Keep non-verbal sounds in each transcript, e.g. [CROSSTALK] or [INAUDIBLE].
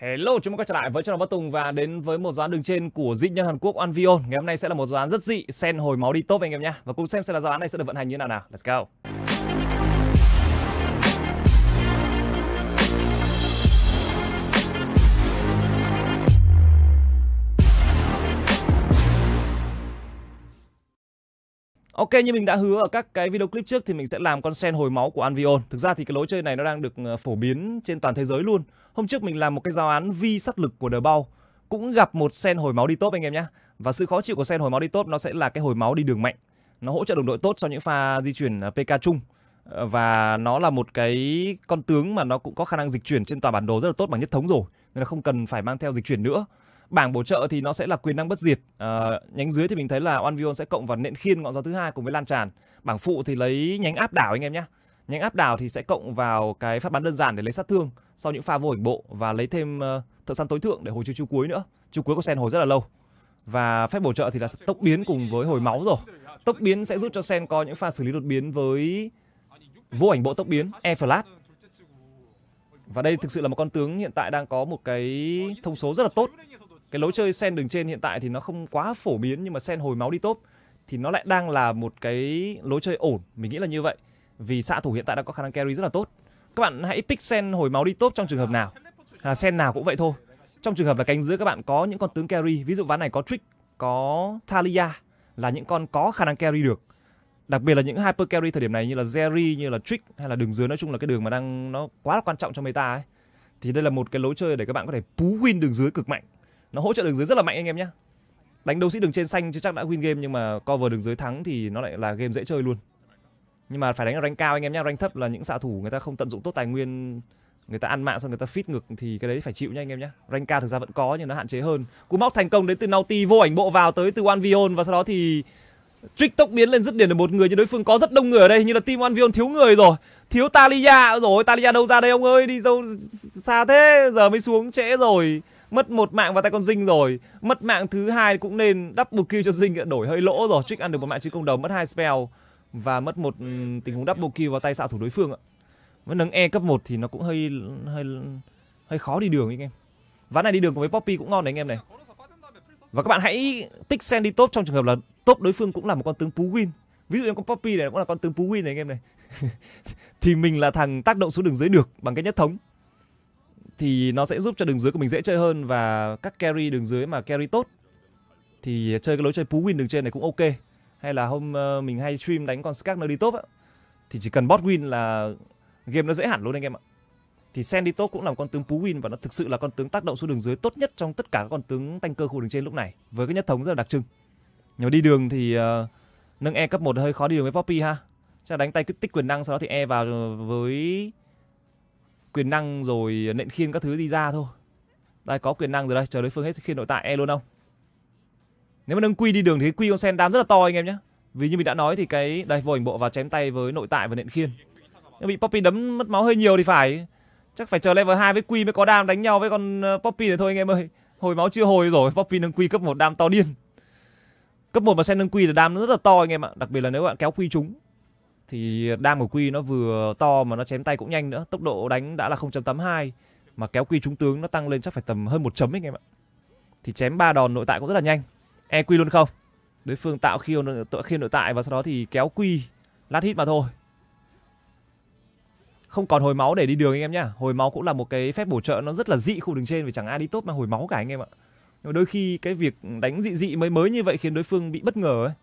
Hello, chúng mình quay trở lại với Trần Bất Tùng và đến với một doán đường trên của dị nhân Hàn Quốc An Ngày hôm nay sẽ là một doán rất dị, sen hồi máu đi top anh em nhé. Và cùng xem xem là doán này sẽ được vận hành như thế nào nào. Let's go. Ok như mình đã hứa ở các cái video clip trước thì mình sẽ làm con sen hồi máu của Anvion. Thực ra thì cái lối chơi này nó đang được ờ, phổ biến trên toàn thế giới luôn. Hôm trước mình làm một cái giáo án vi sát lực của The Bao cũng gặp một sen hồi máu đi tốt anh em nhé. Và sự khó chịu của sen hồi máu đi tốt nó sẽ là cái hồi máu đi đường mạnh. Nó hỗ trợ đồng đội tốt cho những pha di chuyển ờ, PK chung ờ, và nó là một cái con tướng mà nó cũng có khả năng dịch chuyển trên toàn bản đồ rất là tốt bằng nhất thống rồi nên là không cần phải mang theo dịch chuyển nữa bảng bổ trợ thì nó sẽ là quyền năng bất diệt à, nhánh dưới thì mình thấy là Oan Vion sẽ cộng vào nện khiên ngọn gió thứ hai cùng với lan tràn bảng phụ thì lấy nhánh áp đảo anh em nhé Nhánh áp đảo thì sẽ cộng vào cái phát bắn đơn giản để lấy sát thương sau những pha vô hình bộ và lấy thêm uh, thợ săn tối thượng để hồi chiêu chiêu cuối nữa. Chiêu cuối của Sen hồi rất là lâu. Và phép bổ trợ thì là tốc biến cùng với hồi máu rồi. Tốc biến sẽ giúp cho Sen có những pha xử lý đột biến với vô ảnh bộ tốc biến Air Flash. Và đây thực sự là một con tướng hiện tại đang có một cái thông số rất là tốt. Cái lối chơi Sen đường trên hiện tại thì nó không quá phổ biến nhưng mà Sen hồi máu đi top thì nó lại đang là một cái lối chơi ổn, mình nghĩ là như vậy vì xạ thủ hiện tại đã có khả năng carry rất là tốt các bạn hãy pick sen hồi máu đi top trong trường hợp nào là sen nào cũng vậy thôi trong trường hợp là cánh giữa các bạn có những con tướng carry ví dụ ván này có trick có thalia là những con có khả năng carry được đặc biệt là những hyper carry thời điểm này như là Jerry như là Trick hay là đường dưới nói chung là cái đường mà đang nó quá là quan trọng cho meta ấy thì đây là một cái lối chơi để các bạn có thể pú win đường dưới cực mạnh nó hỗ trợ đường dưới rất là mạnh anh em nhé đánh đấu sĩ đường trên xanh chứ chắc đã win game nhưng mà cover đường dưới thắng thì nó lại là game dễ chơi luôn nhưng mà phải đánh ở rank cao anh em nhé rank thấp là những xạ thủ người ta không tận dụng tốt tài nguyên người ta ăn mạng xong người ta fit ngược thì cái đấy phải chịu nha anh em nhé rank cao thực ra vẫn có nhưng nó hạn chế hơn cú móc thành công đến từ nauti vô ảnh bộ vào tới từ one và sau đó thì Trick tốc biến lên dứt điểm được một người nhưng đối phương có rất đông người ở đây như là team One Vion thiếu người rồi thiếu Talia rồi Talia đâu ra đây ông ơi đi đâu xa thế giờ mới xuống trễ rồi mất một mạng vào tay con dinh rồi mất mạng thứ hai cũng nên double kill cho dinh đổi hơi lỗ rồi Trick ăn được một mạng trên công đồng mất hai spell và mất một ừ, tình huống double kill vào tay xạ thủ đối phương ạ. Vẫn nâng E cấp 1 thì nó cũng hơi hơi hơi khó đi đường anh em. Ván này đi đường cùng với Poppy cũng ngon đấy anh em này. Và các bạn hãy pick sen đi top trong trường hợp là top đối phương cũng là một con tướng Pú Win. Ví dụ em có Poppy này cũng là con tướng Pú Win này anh em này. [LAUGHS] thì mình là thằng tác động xuống đường dưới được bằng cái nhất thống. Thì nó sẽ giúp cho đường dưới của mình dễ chơi hơn và các carry đường dưới mà carry tốt thì chơi cái lối chơi Pú Win đường trên này cũng ok hay là hôm ờ, mình hay stream đánh con Skak đi top á thì chỉ cần bot win là game nó dễ hẳn luôn anh em ạ. Thì Sandy top cũng làm con tướng Pú win và nó thực sự là con tướng tác động xuống đường dưới tốt nhất trong tất cả các con tướng tanh cơ khu đường trên lúc này với cái nhất thống rất là đặc trưng. Nhưng mà đi đường thì uh, nâng E cấp 1 hơi khó đi đường với Poppy ha. Chắc đánh tay cứ tích quyền năng sau đó thì E vào với quyền năng rồi nện khiên các thứ đi ra thôi. Đây có quyền năng rồi đây, chờ đối phương hết khiên nội tại E luôn không? nếu mà nâng quy đi đường thì quy con sen đam rất là to anh em nhé vì như mình đã nói thì cái đây vô ảnh bộ vào chém tay với nội tại và nện khiên nhưng bị poppy đấm mất máu hơi nhiều thì phải chắc phải chờ level 2 với quy mới có đam đánh nhau với con ờ, poppy này thôi anh em ơi hồi máu chưa hồi rồi poppy nâng quy cấp một đam to điên cấp một mà sen nâng quy thì đam nó rất là to anh em ạ đặc biệt là nếu bạn kéo quy chúng thì đam của quy nó vừa to mà nó chém tay cũng nhanh nữa tốc độ đánh đã là 0.82 mà kéo quy chúng tướng nó tăng lên chắc phải tầm hơn một chấm ấy, anh em ạ thì chém ba đòn nội tại cũng rất là nhanh EQ luôn không đối phương tạo khiêu tạo khiêu nội tại và sau đó thì kéo quy lát hit mà thôi không còn hồi máu để đi đường anh em nhá hồi máu cũng là một cái phép bổ trợ nó rất là dị khu đường trên vì chẳng ai đi tốt mà hồi máu cả anh em ạ nhưng mà đôi khi cái việc đánh dị dị mới mới như vậy khiến đối phương bị bất ngờ ấy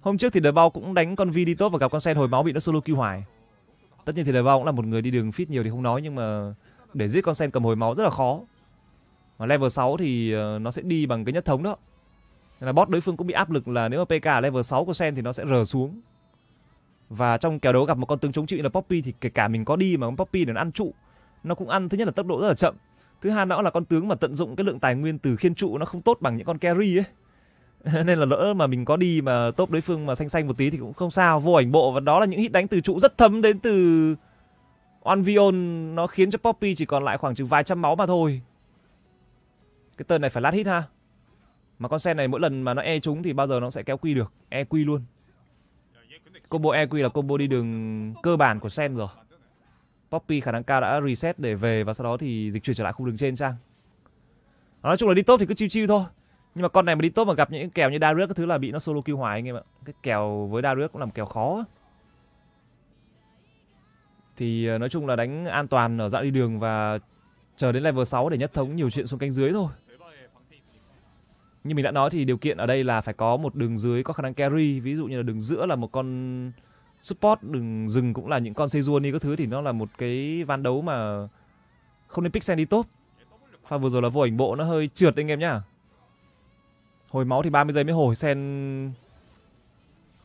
hôm trước thì đời bao cũng đánh con vi đi tốt và gặp con sen hồi máu bị nó solo kêu hoài tất nhiên thì đời bao cũng là một người đi đường fit nhiều thì không nói nhưng mà để giết con sen cầm hồi máu rất là khó mà level 6 thì ờ, nó sẽ đi bằng cái nhất thống đó là bot đối phương cũng bị áp lực là nếu mà PK ở level 6 của Sen thì nó sẽ rờ xuống. Và trong kèo đấu gặp một con tướng chống chịu là Poppy thì kể cả mình có đi mà con Poppy để nó ăn trụ, nó cũng ăn thứ nhất là tốc độ rất là chậm. Thứ hai nó là con tướng mà tận dụng cái lượng tài nguyên từ khiên trụ nó không tốt bằng những con carry ấy. [LAUGHS] Nên là lỡ mà mình có đi mà top đối phương mà xanh xanh một tí thì cũng không sao, vô ảnh bộ và đó là những hit đánh từ trụ rất thấm đến từ On Vion nó khiến cho Poppy chỉ còn lại khoảng chừng vài trăm máu mà thôi. Cái tên này phải lát hit ha. Mà con sen này mỗi lần mà nó e trúng thì bao giờ nó sẽ kéo quy được. E quy luôn. Combo e quy là combo đi đường cơ bản của sen rồi. Poppy khả năng cao đã reset để về và sau đó thì dịch chuyển trở lại khung đường trên sang. Nói chung là đi tốt thì cứ chiêu chiêu thôi. Nhưng mà con này mà đi tốt mà gặp những kèo như Darius các thứ là bị nó solo kill hoài anh em ạ. Cái kèo với Darius cũng là một kèo khó. Thì ờ, nói chung là đánh an toàn ở dạng đi đường và chờ đến level 6 để nhất thống nhiều chuyện xuống canh dưới thôi như mình đã nói thì điều kiện ở đây là phải có một đường dưới có khả năng carry ví dụ như là đường giữa là một con support đường rừng cũng là những con Sejuani đi các thứ thì nó là một cái ván đấu mà không nên pick sen đi top pha vừa rồi là vô ảnh bộ nó hơi trượt anh em nhá hồi máu thì 30 giây mới hồi sen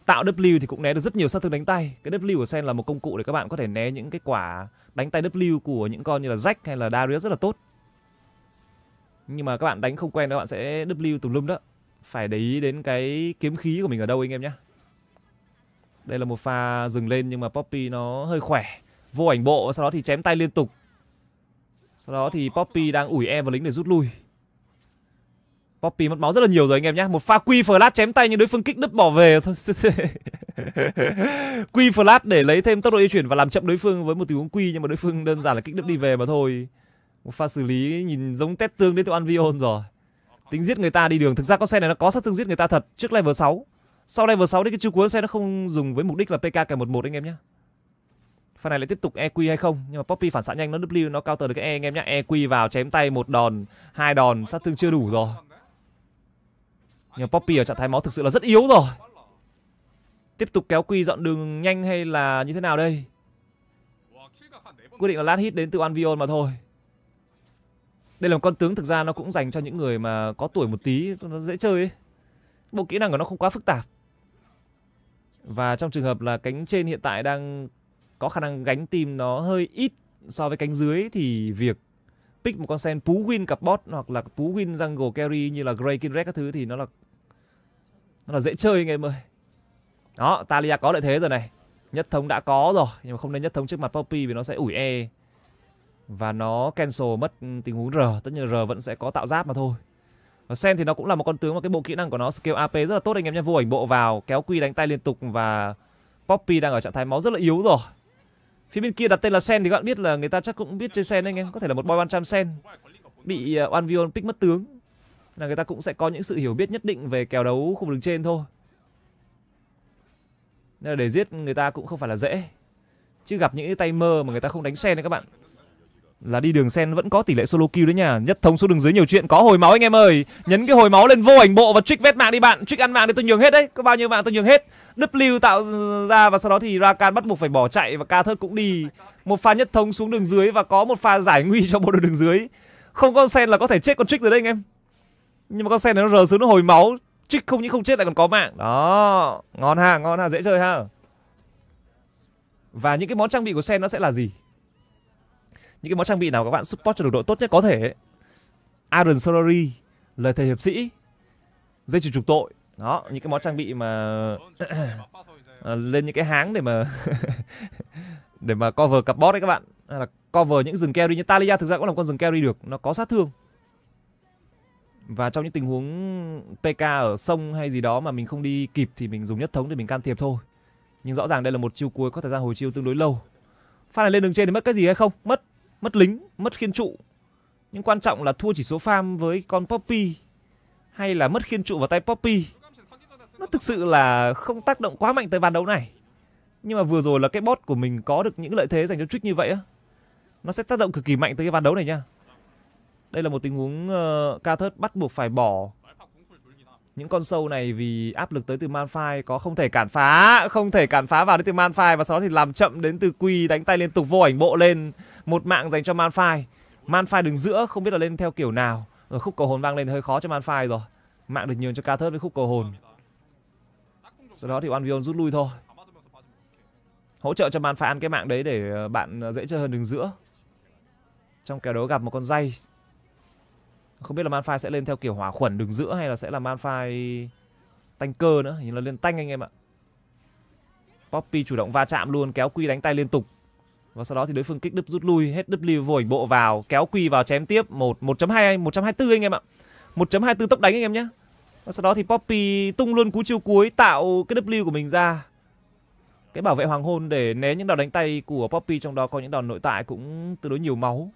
tạo W thì cũng né được rất nhiều sát thương đánh tay cái W của sen là một công cụ để các bạn có thể né những cái quả đánh tay W của những con như là Jack hay là Darius rất là tốt nhưng mà các bạn đánh không quen các bạn sẽ W tùm lum đó phải để ý đến cái kiếm khí của mình ở đâu anh em nhé đây là một pha dừng lên nhưng mà Poppy nó hơi khỏe vô ảnh bộ sau đó thì chém tay liên tục sau đó thì Poppy đang ủi e và lính để rút lui Poppy mất máu rất là nhiều rồi anh em nhé một pha quy flash chém tay nhưng đối phương kích đứt bỏ về [LAUGHS] quy flash để lấy thêm tốc độ di chuyển và làm chậm đối phương với một tình huống quy nhưng mà đối phương đơn giản là kích đứt đi về mà thôi một pha xử lý nhìn giống tét tương đến từ Anvion rồi. Tính giết người ta đi đường. Thực ra con xe này nó có sát thương giết người ta thật trước level 6. Sau level 6 thì cái chiêu cuối xe nó không dùng với mục đích là PK kèm một một anh em nhé. Pha này lại tiếp tục EQ hay không? Nhưng mà Poppy phản xạ nhanh nó W nó cao tờ được cái E anh em nhé. EQ vào chém tay một đòn, hai đòn sát thương chưa đủ rồi. Nhưng mà Poppy ở trạng thái máu thực sự là rất yếu rồi. Tiếp tục kéo quy dọn đường nhanh hay là như thế nào đây? Quyết định là lát hit đến từ Anvion mà thôi đây là một con tướng thực ra nó cũng dành cho những người mà có tuổi một tí nó dễ chơi ấy. bộ kỹ năng của nó không quá phức tạp và trong trường hợp là cánh trên hiện tại đang có khả năng gánh tim nó hơi ít so với cánh dưới thì việc pick một con sen pú win cặp bot hoặc là pú win jungle carry như là Grey Kinred các thứ thì nó là nó là dễ chơi anh em ơi. Đó, Talia có lợi thế rồi này. Nhất thống đã có rồi nhưng mà không nên nhất thống trước mặt Poppy vì nó sẽ ủi e và nó cancel mất tình huống R tất nhiên R vẫn sẽ có tạo giáp mà thôi và sen thì nó cũng là một con tướng mà cái bộ kỹ năng của nó skill AP rất là tốt anh em nhé vô ảnh bộ vào kéo quy đánh tay liên tục và Poppy đang ở trạng thái máu rất là yếu rồi phía bên kia đặt tên là sen thì các bạn biết là người ta chắc cũng biết chơi sen anh em có thể là một boy trăm sen bị ờ, One Vion pick mất tướng là người ta cũng sẽ có những sự hiểu biết nhất định về kèo đấu khung đường trên thôi nên là để giết người ta cũng không phải là dễ chứ gặp những cái tay mơ mà người ta không đánh sen đấy các bạn là đi đường sen vẫn có tỷ lệ solo kill đấy nha nhất thống số đường dưới nhiều chuyện có hồi máu anh em ơi nhấn cái hồi máu lên vô ảnh bộ và trích vét mạng đi bạn trích ăn mạng thì tôi nhường hết đấy có bao nhiêu mạng tôi nhường hết w tạo ra và sau đó thì rakan bắt buộc phải bỏ chạy và ca thớt cũng đi một pha nhất thống xuống đường dưới và có một pha giải nguy cho bộ đội đường dưới không có sen là có thể chết con trích rồi đấy anh em nhưng mà con sen này nó rờ xuống nó hồi máu trích không những không chết lại còn có mạng đó ngon ha ngon ha dễ chơi ha và những cái món trang bị của sen nó sẽ là gì những cái món trang bị nào các bạn support cho đồng đội tốt nhất có thể Iron Salary lời thầy hiệp sĩ dây chuyền trục tội đó những cái món trang bị mà [CLEARS THROAT] à, lên những cái háng để mà [LAUGHS] để mà cover cặp boss đấy các bạn hay là cover những rừng carry như Talia thực ra cũng là con rừng carry được nó có sát thương và trong những tình huống PK ở sông hay gì đó mà mình không đi kịp thì mình dùng nhất thống để mình can thiệp thôi nhưng rõ ràng đây là một chiêu cuối có thời gian hồi chiêu tương đối lâu phát này lên đường trên thì mất cái gì hay không mất mất lính, mất khiên trụ. Nhưng quan trọng là thua chỉ số farm với con Poppy hay là mất khiên trụ vào tay Poppy. Nó thực sự là không tác động quá mạnh tới ván đấu này. Nhưng mà vừa rồi là cái bot của mình có được những lợi thế dành cho Trick như vậy á. Nó sẽ tác động cực kỳ mạnh tới cái ván đấu này nha. Đây là một tình huống uh, ờ, ca thớt bắt buộc phải bỏ những con sâu này vì áp lực tới từ Manfai có không thể cản phá, không thể cản phá vào đến từ Manfai và sau đó thì làm chậm đến từ Quy đánh tay liên tục vô ảnh bộ lên một mạng dành cho Manfai. Manfai đứng giữa không biết là lên theo kiểu nào. rồi khúc cầu hồn vang lên hơi khó cho Manfai rồi. Mạng được nhường cho Ca với khúc cầu hồn. Sau đó thì Oanvion rút lui thôi. Hỗ trợ cho Manfai ăn cái mạng đấy để ờ, bạn ờ, dễ chơi hơn đứng giữa. Trong kèo đấu gặp một con dây không biết là Manfai sẽ lên theo kiểu hỏa khuẩn đường giữa hay là sẽ là Manfai tanh cơ nữa, hình như là lên tanh anh em ạ. Poppy chủ động va chạm luôn, kéo quy đánh tay liên tục. Và sau đó thì đối phương kích đứt rút lui, hết W vồ ảnh bộ vào, kéo quy vào chém tiếp một 1 hai 1.24 anh em ạ. 1.24 tốc đánh anh em nhé. Và sau đó thì Poppy tung luôn cú chiêu cuối tạo cái W của mình ra. Cái bảo vệ hoàng hôn để né những đòn đánh tay của Poppy trong đó có những đòn nội tại cũng tương đối nhiều máu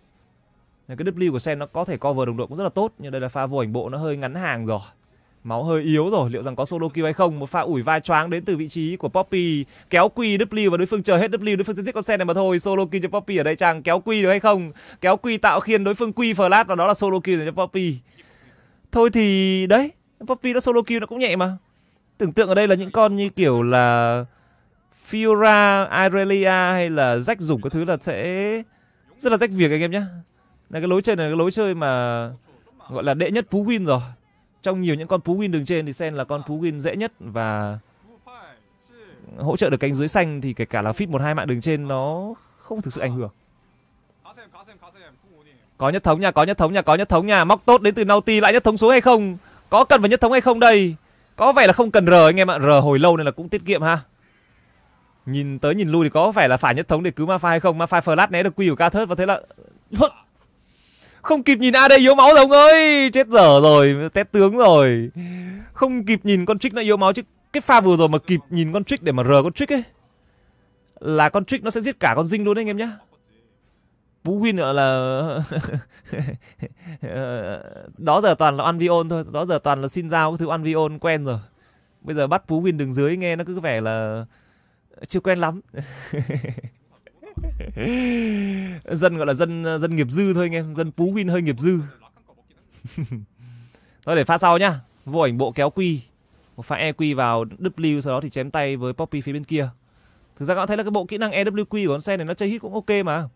cái W của Sen nó có thể cover đồng đội cũng rất là tốt nhưng đây là pha vô ảnh bộ nó hơi ngắn hàng rồi máu hơi yếu rồi liệu rằng có solo kill hay không một pha ủi vai choáng đến từ vị trí của Poppy kéo quy W và đối phương chờ hết W đối phương sẽ giết con sen này mà thôi solo kill cho Poppy ở đây chàng kéo quy được hay không kéo quy tạo khiên đối phương quy flash và đó là solo kill cho Poppy thôi thì đấy Poppy nó solo kill nó cũng nhẹ mà tưởng tượng ở đây là những con như kiểu là Fiora, Irelia hay là rách dùng cái thứ là sẽ rất là rách việc anh em nhé là cái lối chơi này là cái lối chơi mà gọi là đệ nhất phú win rồi trong nhiều những con phú win đường trên thì sen là con phú win dễ nhất và hỗ trợ được cánh dưới xanh thì kể cả là fit một hai mạng đường trên nó không thực sự ảnh hưởng có nhất thống nhà có nhất thống nhà có nhất thống nhà móc tốt đến từ naughty lại nhất thống số hay không có cần phải nhất thống hay không đây có vẻ là không cần r anh em ạ r hồi lâu nên là cũng tiết kiệm ha nhìn tới nhìn lui thì có vẻ là phải nhất thống để cứu mafia hay không mafia phai flash né được quy của ca thớt và thế là không kịp nhìn AD yếu máu rồi ông ơi Chết dở rồi, tét tướng rồi Không kịp nhìn con trích nó yếu máu chứ Cái pha vừa rồi mà kịp nhìn con trích để mà rờ con trích ấy Là con trích nó sẽ giết cả con dinh luôn đấy anh em nhá Vũ Huyên gọi là [LAUGHS] Đó giờ toàn là ăn vion thôi Đó giờ toàn là xin giao cái thứ ăn vion quen rồi Bây giờ bắt Vũ Huyên đường dưới nghe nó cứ vẻ là Chưa quen lắm [LAUGHS] [LAUGHS] dân gọi là dân dân nghiệp dư thôi anh em dân phú win hơi nghiệp dư [LAUGHS] thôi để pha sau nhá vô ảnh bộ kéo quy một pha EQ vào W sau đó thì chém tay với Poppy phía bên kia thực ra các bạn thấy là cái bộ kỹ năng EWQ của con xe này nó chơi hit cũng ok mà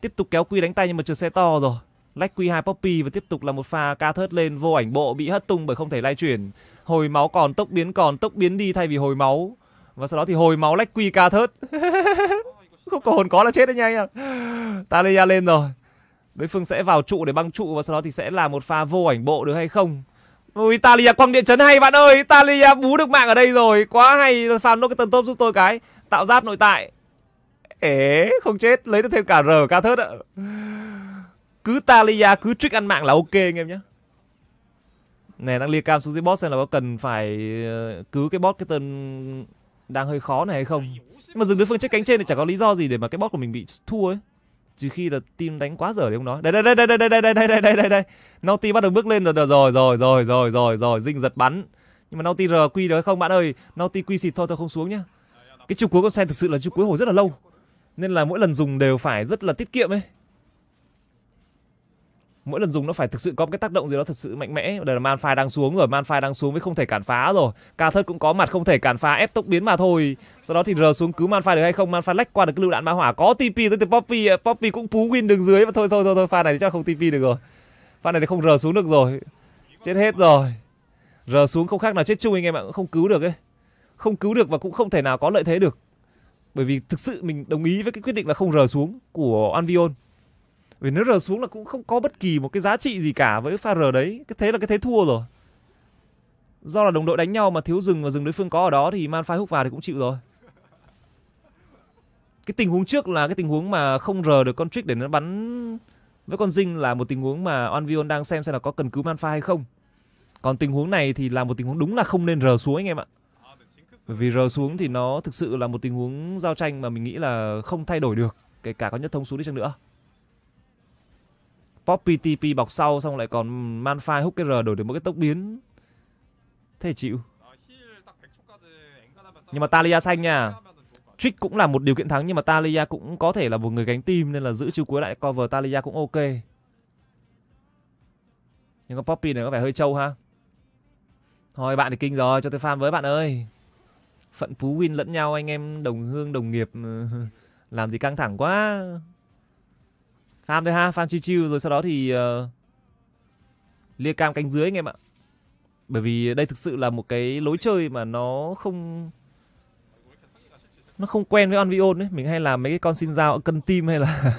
tiếp tục kéo quy đánh tay nhưng mà trượt xe to rồi lách quy hai poppy và tiếp tục là một pha ca thớt lên vô ảnh bộ bị hất tung bởi không thể lay chuyển hồi máu còn tốc biến còn tốc biến đi thay vì hồi máu và sau đó thì hồi máu lách quy ca thớt [LAUGHS] Không có hồn có là chết đấy nha anh ạ Talia lên rồi Đối phương sẽ vào trụ để băng trụ Và sau đó thì sẽ là một pha vô ảnh bộ được hay không Ui Talia quăng điện chấn hay bạn ơi Talia bú được mạng ở đây rồi Quá hay Pha nốt cái tần tốp giúp tôi cái Tạo giáp nội tại Ế không chết Lấy được thêm cả R ca thớt ạ Cứ Talia cứ trick ăn mạng là ok anh em nhé Này đang lia cam xuống dưới boss xem là có cần phải ờ, Cứu cái boss cái tên đang hơi khó này hay không nhưng mà dừng đối phương chết cánh trên thì chẳng có lý do gì để mà cái bot của mình bị thua ấy trừ khi là team đánh quá dở đấy không nói đây đây đây đây đây đây đây đây đây đây đây đây đây nauti bắt đầu bước lên rồi rồi rồi rồi rồi rồi rồi dinh giật bắn nhưng mà nauti rq được không bạn ơi nauti quy xịt thôi thôi không xuống nhá cái chục cuối con xe thực sự là chục cuối hồi rất là lâu nên là mỗi lần dùng đều phải rất là tiết kiệm ấy mỗi lần dùng nó phải thực sự có một cái tác động gì đó thật sự mạnh mẽ đây là manfire đang xuống rồi manfire đang xuống với không thể cản phá rồi ca thất cũng có mặt không thể cản phá ép tốc biến mà thôi sau đó thì r xuống cứu manfire được hay không manfire lách qua được cái lựu đạn mã hỏa có tp tới từ poppy ờ, poppy cũng pú win đường dưới và thôi thôi thôi thôi pha này thì chắc không tp được rồi pha này thì không r xuống được rồi chết hết rồi r xuống không khác nào chết chung anh em ạ không cứu được ấy không cứu được và cũng không thể nào có lợi thế được bởi vì thực sự mình đồng ý với cái quyết định là không r xuống của Anvion vì nếu rờ xuống là cũng không có bất kỳ một cái giá trị gì cả với pha rờ đấy cái thế là cái thế thua rồi do là đồng đội đánh nhau mà thiếu rừng và rừng đối phương có ở đó thì man phai hút vào thì cũng chịu rồi cái tình huống trước là cái tình huống mà không rờ được con trích để nó bắn với con dinh là một tình huống mà Anvion đang xem xem là có cần cứu Manfa hay không. Còn tình huống này thì là một tình huống đúng là không nên rờ xuống anh em ạ. Bởi vì rờ xuống thì nó thực sự là một tình huống giao tranh mà mình nghĩ là không thay đổi được, kể cả có nhất thông xuống đi chăng nữa. Pop PTP bọc sau xong lại còn hút cái Hooker đổi được một cái tốc biến Thế chịu Nhưng mà Talia xanh nha Trick cũng là một điều kiện thắng nhưng mà Talia cũng có thể là một người gánh tim nên là giữ chiêu cuối lại cover Talia cũng ok. Nhưng con Poppy này có vẻ hơi trâu ha. Thôi bạn thì kinh rồi, cho tôi farm với bạn ơi. Phận Phú Win lẫn nhau anh em đồng hương đồng nghiệp [LAUGHS] làm gì căng thẳng quá. Farm thôi ha, farm chiêu chiêu rồi sau đó thì uh, lia cam cánh dưới anh em ạ. Bởi vì đây thực sự là một cái lối chơi mà nó không nó không quen với Onvion ấy, mình hay làm mấy cái con xin dao cân tim hay là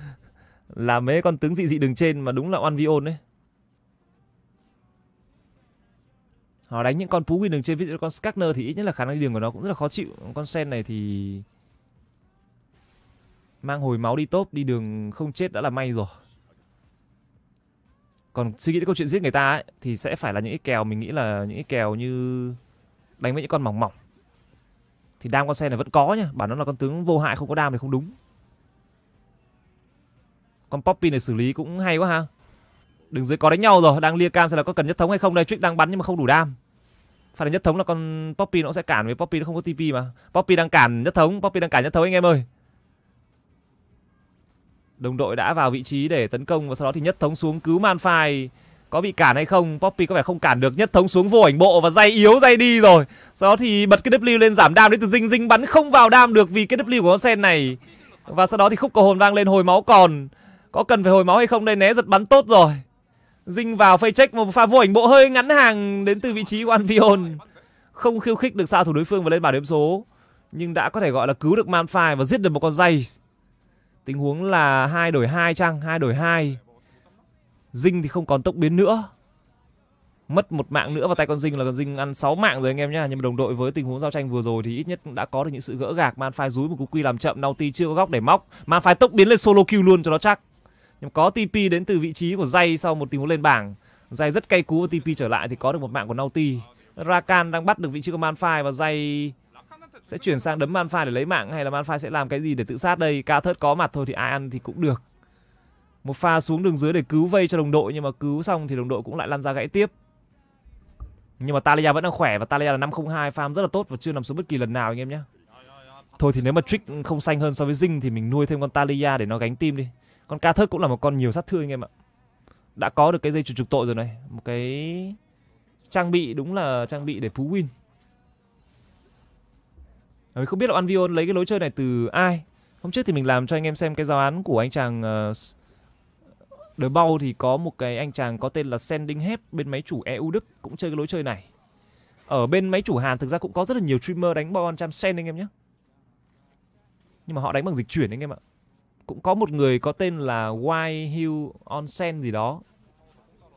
[LAUGHS] làm mấy con tướng dị dị đường trên mà đúng là Onvion ấy. Họ đánh những con Phú Huy đường trên ví dụ con Skagner thì ít nhất là khả năng đi đường của nó cũng rất là khó chịu. Con sen này thì Mang hồi máu đi top đi đường không chết đã là may rồi. Còn suy nghĩ đến câu chuyện giết người ta ấy thì sẽ phải là những cái kèo mình nghĩ là những cái kèo như đánh với những con mỏng mỏng. Thì đam con xe này vẫn có nhá, bảo nó là con tướng vô hại không có đam thì không đúng. Con Poppy này xử lý cũng hay quá ha. Đường dưới có đánh nhau rồi, đang lia cam xem là có cần nhất thống hay không đây, Trick đang bắn nhưng mà không đủ đam. phải là nhất thống là con Poppy nó sẽ cản với Poppy nó không có TP mà. Poppy đang cản nhất thống, Poppy đang cản nhất thống anh em ơi. Đồng đội đã vào vị trí để tấn công và sau đó thì nhất thống xuống cứu Manfai. Có bị cản hay không? Poppy có vẻ không cản được. Nhất thống xuống vô ảnh bộ và dây yếu dây đi rồi. Sau đó thì bật cái W lên giảm đam đến từ dinh dinh bắn không vào đam được vì cái W của con sen này. Và sau đó thì khúc cầu hồn vang lên hồi máu còn. Có cần phải hồi máu hay không đây né giật bắn tốt rồi. Dinh vào phay check một pha vô ảnh bộ hơi ngắn hàng đến từ vị trí của Anvion. Không khiêu khích được xa thủ đối phương và lên bảng điểm số. Nhưng đã có thể gọi là cứu được Manfai và giết được một con dây. Tình huống là hai đổi hai chăng? hai đổi hai Dinh thì không còn tốc biến nữa. Mất một mạng nữa vào tay con Dinh là con Dinh ăn 6 mạng rồi anh em nhá. Nhưng mà đồng đội với tình huống giao tranh vừa rồi thì ít nhất cũng đã có được những sự gỡ gạc. Manfai rúi một cú quy làm chậm, Naughty chưa có góc để móc. Manfai tốc biến lên solo kill luôn cho nó chắc. Nhưng có TP đến từ vị trí của Dây sau một tình huống lên bảng. Dây rất cay cú và TP trở lại thì có được một mạng của Naughty. Rakan đang bắt được vị trí của Manfai và Dây sẽ chuyển sang đấm man phai để lấy mạng hay là man phai sẽ làm cái gì để tự sát đây ca thớt có mặt thôi thì ai ăn thì cũng được một pha xuống đường dưới để cứu vây cho đồng đội nhưng mà cứu xong thì đồng đội cũng lại lăn ra gãy tiếp nhưng mà Talia vẫn đang khỏe và Talia là 502 farm rất là tốt và chưa nằm xuống bất kỳ lần nào anh em nhé Thôi thì nếu mà Trick không xanh hơn so với Dinh thì mình nuôi thêm con Talia để nó gánh tim đi. Con ca thớt cũng là một con nhiều sát thương anh em ạ. Đã có được cái dây trục trục tội rồi này, một cái trang bị đúng là trang bị để phú win. Mình ờ, không biết là Anvion lấy cái lối chơi này từ ai. Hôm trước thì mình làm cho anh em xem cái giáo án của anh chàng uh, The Ball thì có một cái anh chàng có tên là Sending Hep bên máy chủ EU Đức cũng chơi cái lối chơi này. Ở bên máy chủ Hàn thực ra cũng có rất là nhiều streamer đánh ball on trăm sen anh em nhé. Nhưng mà họ đánh bằng dịch chuyển anh em ạ. Cũng có một người có tên là White Hill on Onsen gì đó.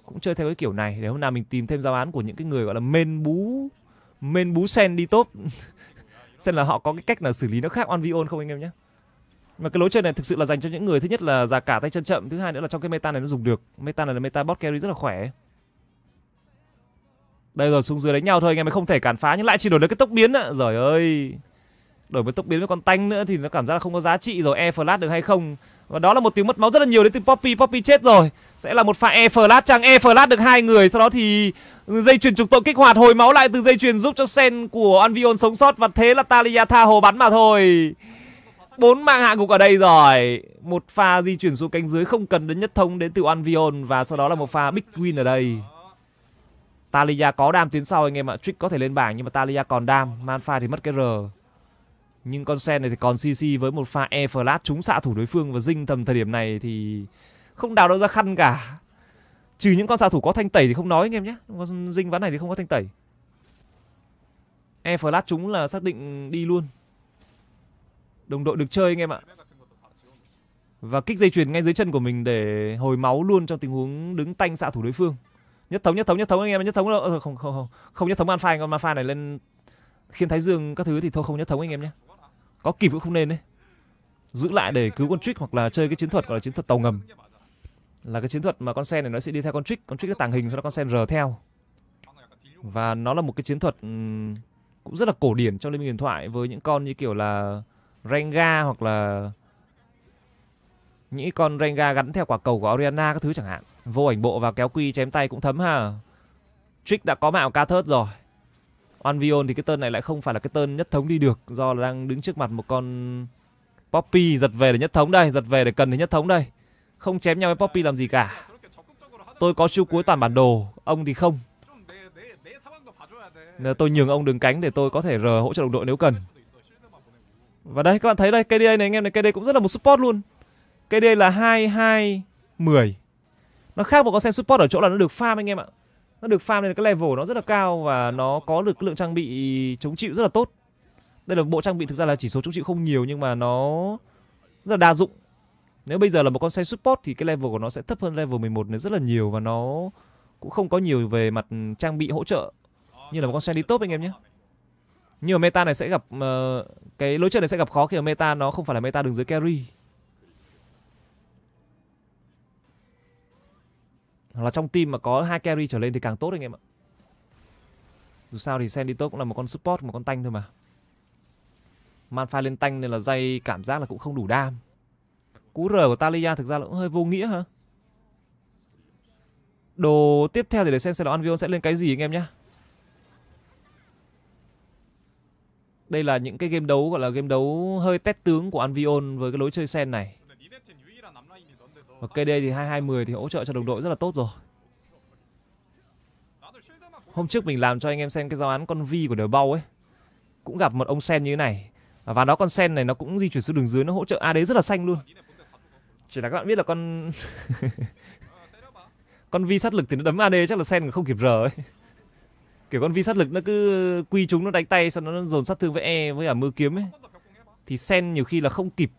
Cũng chơi theo cái kiểu này. Để hôm nào mình tìm thêm giáo án của những cái người gọi là men bú men bú sen đi top [LAUGHS] xem là họ có cái cách nào xử lý nó khác on vion không anh em nhé mà cái lối chơi này thực sự là dành cho những người thứ nhất là già cả tay chân chậm thứ hai nữa là trong cái meta này nó dùng được meta này là meta bot carry rất là khỏe đây rồi xuống dưới đánh nhau thôi anh em mới không thể cản phá nhưng lại chỉ đổi được cái tốc biến ạ rồi ơi đổi với tốc biến với con tanh nữa thì nó cảm giác là không có giá trị rồi e flash được hay không và đó là một tiếng mất máu rất là nhiều đến từ Poppy Poppy chết rồi Sẽ là một pha e flash chăng E flash được hai người Sau đó thì dây chuyền trục tội kích hoạt hồi máu lại từ dây chuyền giúp cho sen của Anvion sống sót Và thế là Talia tha hồ bắn mà thôi bốn mạng hạ gục ở đây rồi Một pha di chuyển xuống cánh dưới không cần đến nhất thông đến từ Anvion Và sau đó là một pha big win ở đây Talia có đam tiến sau anh em ạ Trick có thể lên bảng nhưng mà Talia còn đam Manfa thì mất cái R nhưng con sen này thì còn CC với một pha e flash trúng xạ thủ đối phương và dinh tầm thời điểm này thì không đào đâu ra khăn cả. Trừ những con xạ thủ có thanh tẩy thì không nói anh em nhé. Con dinh ván này thì không có thanh tẩy. E flash trúng là xác định đi luôn. Đồng đội được chơi anh em ạ. Và kích dây chuyền ngay dưới chân của mình để hồi máu luôn trong tình huống đứng tanh xạ thủ đối phương. Nhất thống, nhất thống, nhất thống anh em, nhất thống ờ, không không không, không nhất thống Alpha, con Alpha này lên khiến Thái Dương các thứ thì thôi không nhất thống anh em nhé có kịp cũng không nên đấy giữ lại để cứu con trích hoặc là chơi cái chiến thuật gọi là chiến thuật tàu ngầm là cái chiến thuật mà con sen này nó sẽ đi theo con trích, con trích nó tàng hình cho nó con sen rờ theo và nó là một cái chiến thuật cũng rất là cổ điển trong liên minh huyền thoại với những con như kiểu là renga hoặc là những con renga gắn theo quả cầu của oriana các thứ chẳng hạn vô ảnh bộ và kéo quy chém tay cũng thấm ha trích đã có mạo ca thớt rồi Anvion thì cái tên này lại không phải là cái tên nhất thống đi được do là đang đứng trước mặt một con Poppy giật về để nhất thống đây, giật về để cần để nhất thống đây. Không chém nhau với Poppy làm gì cả. Tôi có chiêu cuối toàn bản đồ, ông thì không. Nên tôi nhường ông đường cánh để tôi có thể R hỗ trợ đồng đội nếu cần. Và đây các bạn thấy đây, KDA này anh em này KDA cũng rất là một support luôn. KDA là 2210. Nó khác một con sen support ở chỗ là nó được farm anh em ạ nó được farm lên cái level nó rất là cao và nó có được lượng trang bị chống chịu rất là tốt đây là bộ trang bị thực ra là chỉ số chống chịu không nhiều nhưng mà nó rất là đa dụng nếu bây giờ là một con xe support thì cái level của nó sẽ thấp hơn level 11 này rất là nhiều và nó cũng không có nhiều về mặt trang bị hỗ trợ như là một con xe đi top anh em nhé nhưng mà meta này sẽ gặp uh, cái lối chơi này sẽ gặp khó khi mà meta nó không phải là meta đường dưới carry là trong team mà có hai carry trở lên thì càng tốt anh em ạ dù sao thì sen đi tốt cũng là một con support một con tanh thôi mà manfa lên tanh nên là dây cảm giác là cũng không đủ đam Cú R của Talia thực ra là cũng hơi vô nghĩa hả Đồ tiếp theo thì để xem xem là Anvion sẽ lên cái gì anh em nhé Đây là những cái game đấu gọi là game đấu hơi test tướng của Anvion với cái lối chơi sen này và KD thì 2210 thì hỗ trợ cho đồng đội rất là tốt rồi. Hôm trước mình làm cho anh em xem cái giáo án con vi của đều bao ấy. Cũng gặp một ông sen như thế này. Và đó con sen này nó cũng di chuyển xuống đường dưới nó hỗ trợ AD rất là xanh luôn. Chỉ là các bạn biết là con [LAUGHS] con vi sát lực thì nó đấm AD chắc là sen không kịp R ấy. Kiểu con vi sát lực nó cứ quy chúng nó đánh tay xong nó dồn sát thương với E với cả mưa kiếm ấy. Thì sen nhiều khi là không kịp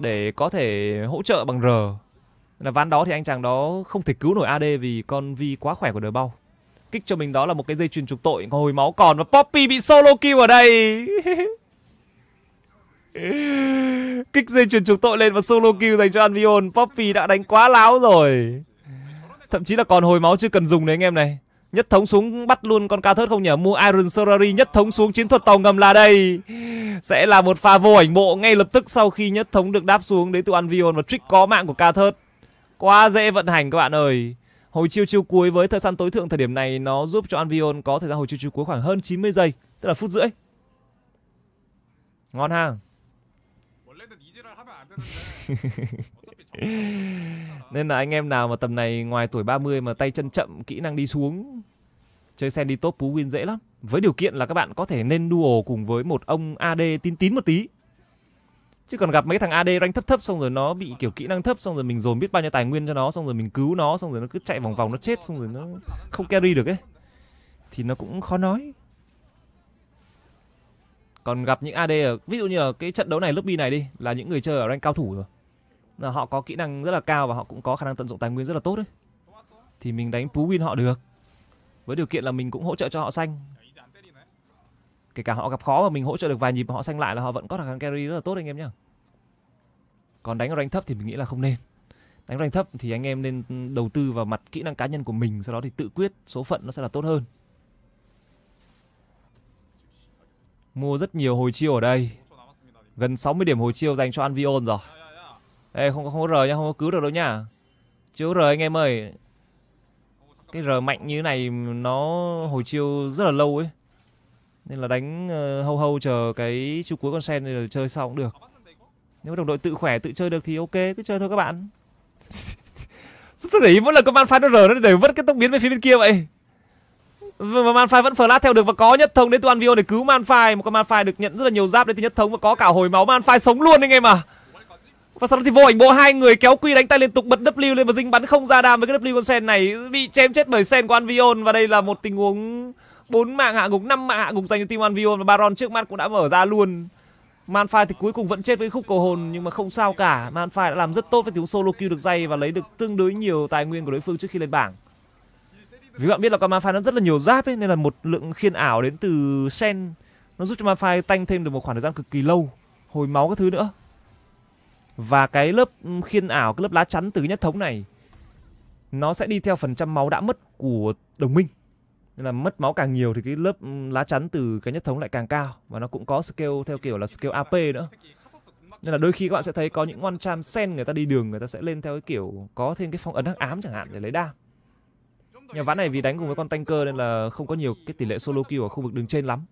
để có thể hỗ trợ bằng R là ván đó thì anh chàng đó không thể cứu nổi AD vì con Vi quá khỏe của đời bao kích cho mình đó là một cái dây chuyền trục tội hồi máu còn và Poppy bị solo kill ở đây [LAUGHS] kích dây chuyền trục tội lên và solo kill dành cho Anvion Poppy đã đánh quá láo rồi thậm chí là còn hồi máu chưa cần dùng đấy anh em này Nhất thống xuống bắt luôn con ca thớt không nhỉ? Mua Iron Sorari nhất thống xuống chiến thuật tàu ngầm là đây. Sẽ là một pha vô ảnh bộ ngay lập tức sau khi nhất thống được đáp xuống đến từ Anvion và trick có mạng của ca thớt. Quá dễ vận hành các bạn ơi. Hồi chiêu chiêu cuối với thời gian tối thượng thời điểm này nó giúp cho Anvion có thời gian hồi chiêu chiêu cuối khoảng hơn 90 giây, tức là phút rưỡi. Ngon ha. [LAUGHS] [LAUGHS] Nên là anh em nào mà tầm này ngoài tuổi 30 mà tay chân chậm, kỹ năng đi xuống, chơi sen đi top Phú Win dễ lắm. Với điều kiện là các bạn có thể nên duo cùng với một ông AD tín tín một tí. Chứ còn gặp mấy thằng AD rank thấp thấp xong rồi nó bị kiểu kỹ năng thấp xong rồi mình dồn biết bao nhiêu tài nguyên cho nó xong rồi mình cứu nó xong rồi nó cứ chạy vòng vòng nó chết xong rồi nó không carry được ấy. Thì nó cũng khó nói. Còn gặp những AD ở ví dụ như là cái trận đấu này lobby này đi là những người chơi ở rank cao thủ rồi là họ có kỹ năng rất là cao và họ cũng có khả năng tận dụng tài nguyên rất là tốt đấy thì mình đánh pú win họ được với điều kiện là mình cũng hỗ trợ cho họ xanh kể cả họ gặp khó mà mình hỗ trợ được vài nhịp họ xanh lại là họ vẫn có khả năng carry rất là tốt anh em nhá còn đánh ở rank thấp thì mình nghĩ là không nên đánh rank thấp thì anh em nên đầu tư vào mặt kỹ năng cá nhân của mình sau đó thì tự quyết số phận nó sẽ là tốt hơn mua rất nhiều hồi chiêu ở đây gần 60 điểm hồi chiêu dành cho Anvion rồi Ê không, không có R nha, không có cứu được đâu nha Chiếu R anh em ơi Cái R mạnh như thế này nó hồi chiêu rất là lâu ấy Nên là đánh uh, hâu hâu chờ cái chiêu cuối con sen này là chơi xong cũng được Nếu đồng đội tự khỏe, tự chơi được thì ok, cứ chơi thôi các bạn Rất [LAUGHS] để ý mỗi lần con Manfire nó R nó để vứt cái tốc biến về phía bên kia vậy và Manfire vẫn flash theo được và có nhất thống đến từ Anvio để cứu Manfire Một con Manfire được nhận rất là nhiều giáp đến từ nhất thống và có cả hồi máu Manfire sống luôn anh em à và sau đó thì vô ảnh bộ hai người kéo quy đánh tay liên tục bật W lên và dính bắn không ra đam với cái W con sen này bị chém chết bởi sen của Anvion và đây là một tình huống bốn mạng hạ gục năm mạng hạ gục dành cho team Anvion và Baron trước mắt cũng đã mở ra luôn. Manfai thì cuối cùng vẫn chết với khúc cầu hồn nhưng mà không sao cả. Manfai đã làm rất tốt với tiếng solo kill được dây và lấy được tương đối nhiều tài nguyên của đối phương trước khi lên bảng. Vì các bạn biết là con Manfai nó rất là nhiều giáp ấy nên là một lượng khiên ảo đến từ sen nó giúp cho Manfai tanh thêm được một khoảng thời gian cực kỳ lâu, hồi máu các thứ nữa. Và cái lớp ừ, khiên ảo, cái lớp lá chắn từ nhất thống này Nó sẽ đi theo phần trăm máu đã mất của đồng minh Nên là mất máu càng nhiều thì cái lớp ừ, lá chắn từ cái nhất thống lại càng cao Và nó cũng có scale theo kiểu là scale AP nữa Nên là đôi khi các bạn sẽ thấy có những one cham sen người ta đi đường người ta sẽ lên theo cái kiểu có thêm cái phong ấn hắc ám chẳng hạn để lấy đam Nhà ván này vì đánh cùng với con tanker nên là không có nhiều cái tỷ lệ solo kill ở khu vực đường trên lắm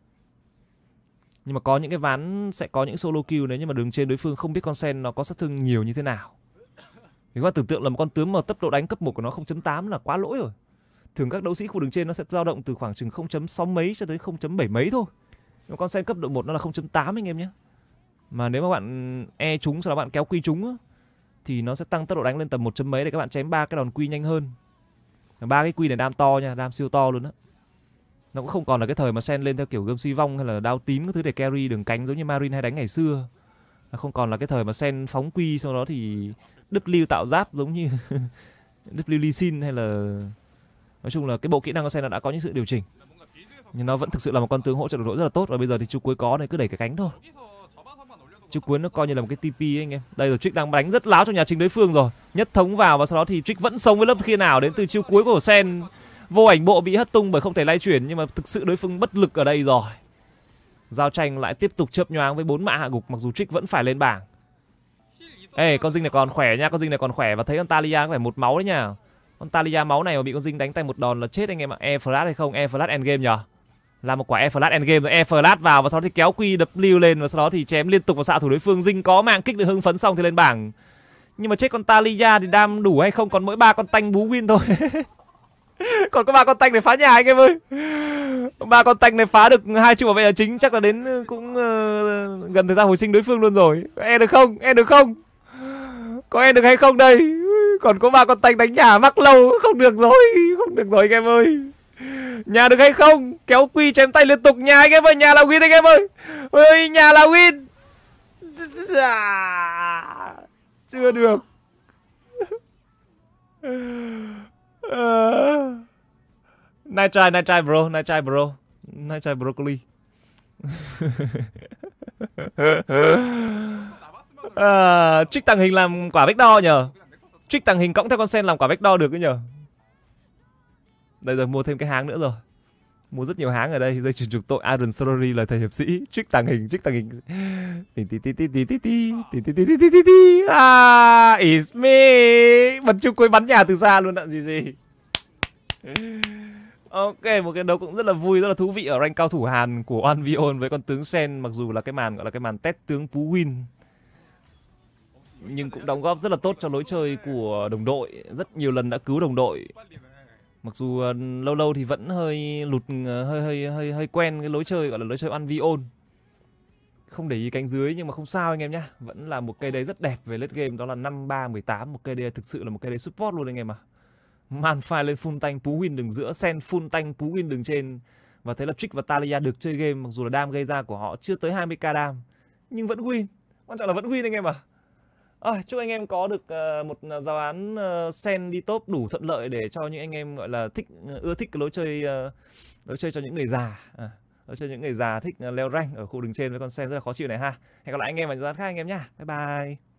nhưng mà có những cái ván sẽ có những solo kill nếu như mà đường trên đối phương không biết con sen nó có sát thương nhiều như thế nào thì các bạn tưởng tượng là một con tướng mà tốc độ đánh cấp 1 của nó 0.8 là quá lỗi rồi thường các đấu sĩ khu đường trên nó sẽ dao động từ khoảng chừng 0.6 mấy cho tới 0.7 mấy thôi nhưng con sen cấp độ 1 nó là 0.8 anh em nhé mà nếu mà bạn e chúng sau đó bạn kéo quy chúng thì nó sẽ tăng tốc độ đánh lên tầm một chấm mấy để các bạn chém ba cái đòn quy nhanh hơn ba cái quy này đam to nha đam siêu to luôn á nó cũng không còn là cái thời mà sen lên theo kiểu gươm si vong hay là đao tím các thứ để carry đường cánh giống như marine hay đánh ngày xưa nó không còn là cái thời mà sen phóng quy sau đó thì đứt lưu tạo giáp giống như đứt lưu ly xin hay là nói chung là cái bộ kỹ năng của sen đã có những sự điều chỉnh nhưng nó vẫn thực sự là một con tướng hỗ trợ đồng đội rất là tốt và bây giờ thì chú cuối có này cứ đẩy cái cánh thôi chú cuối nó coi như là một cái tp ấy anh em đây rồi trích đang đánh rất láo trong nhà chính đối phương rồi nhất thống vào và sau đó thì trích vẫn sống với lớp khi nào đến từ chiêu cuối của sen Vô ảnh bộ bị hất tung bởi không thể lay chuyển nhưng mà thực sự đối phương bất lực ở đây rồi. Giao tranh lại tiếp tục chớp nhoáng với bốn mạ hạ gục mặc dù Trích vẫn phải lên bảng. Ê, con dinh này còn khỏe nha, con dinh này còn khỏe và thấy con Talia có phải một máu đấy nha. Con Talia máu này mà bị con dinh đánh tay một đòn là chết anh em ạ. E flash hay không? E flash endgame nhở Là một quả e flash endgame rồi, e flash vào và sau đó thì kéo quy đập lên và sau đó thì chém liên tục vào xạ thủ đối phương. Dinh có mạng kích được hưng phấn xong thì lên bảng. Nhưng mà chết con Talia thì đam đủ hay không? Còn mỗi ba con tanh bú win thôi. [LAUGHS] [LAUGHS] còn có ba con tanh để phá nhà anh em ơi ba con tanh này phá được hai trụ bảo vệ là chính chắc là đến ờ, cũng uh, gần thời gian hồi sinh đối phương luôn rồi em được không em được không có em được hay không đây còn có ba con tanh đánh nhà mắc lâu không được rồi không được rồi anh em ơi nhà được hay không kéo quy chém tay liên tục nhà anh em ơi nhà là win anh em ơi ơi nhà là win dạ. chưa được [LAUGHS] Nai trai, nai trai bro, nai trai bro. Nai trai broccoli. [LAUGHS] à, trích tàng hình làm quả bách đo nhờ. Trích tàng hình cõng theo con sen làm quả bách đo được ấy nhờ. Đây rồi mua thêm cái hàng nữa rồi mua rất nhiều hãng ở đây dây chuyền trục tội Aaron Story là thầy hiệp sĩ trích tàng hình trích tàng hình tí tí tí tí tí tí tí tí tí tí tí tí tí tí à it's me bật chung cuối bắn nhà từ xa luôn ạ gì gì Ok, một cái đấu cũng rất là vui, rất là thú vị ở rank cao thủ Hàn của Oan Vion với con tướng Sen mặc dù là cái màn gọi là cái màn test tướng Phú Win nhưng cũng đóng góp rất là tốt cho lối chơi của đồng đội, rất nhiều lần đã cứu đồng đội mặc dù uh, lâu lâu thì vẫn hơi lụt uh, hơi hơi hơi hơi quen cái lối chơi gọi là lối chơi ăn vi ôn không để ý cánh dưới nhưng mà không sao anh em nhá vẫn là một cây đây rất đẹp về lết game đó là năm ba mười tám một cây đây thực sự là một cây đây support luôn anh em à man file lên full tanh pú win đường giữa sen full tanh pú win đường trên và thế là trick và talia được chơi game mặc dù là đam gây ra của họ chưa tới 20k đam nhưng vẫn win quan trọng là vẫn win anh em à À, chúc anh em có được uh, một ờ, giáo án uh, sen đi top đủ thuận lợi để cho những anh em gọi là thích ưa thích cái lối chơi uh, lối chơi cho những người già à, lối chơi những người già thích leo rank ở khu đường trên với con sen rất là khó chịu này ha hẹn gặp lại anh em vào giáo án khác anh em nhá bye bye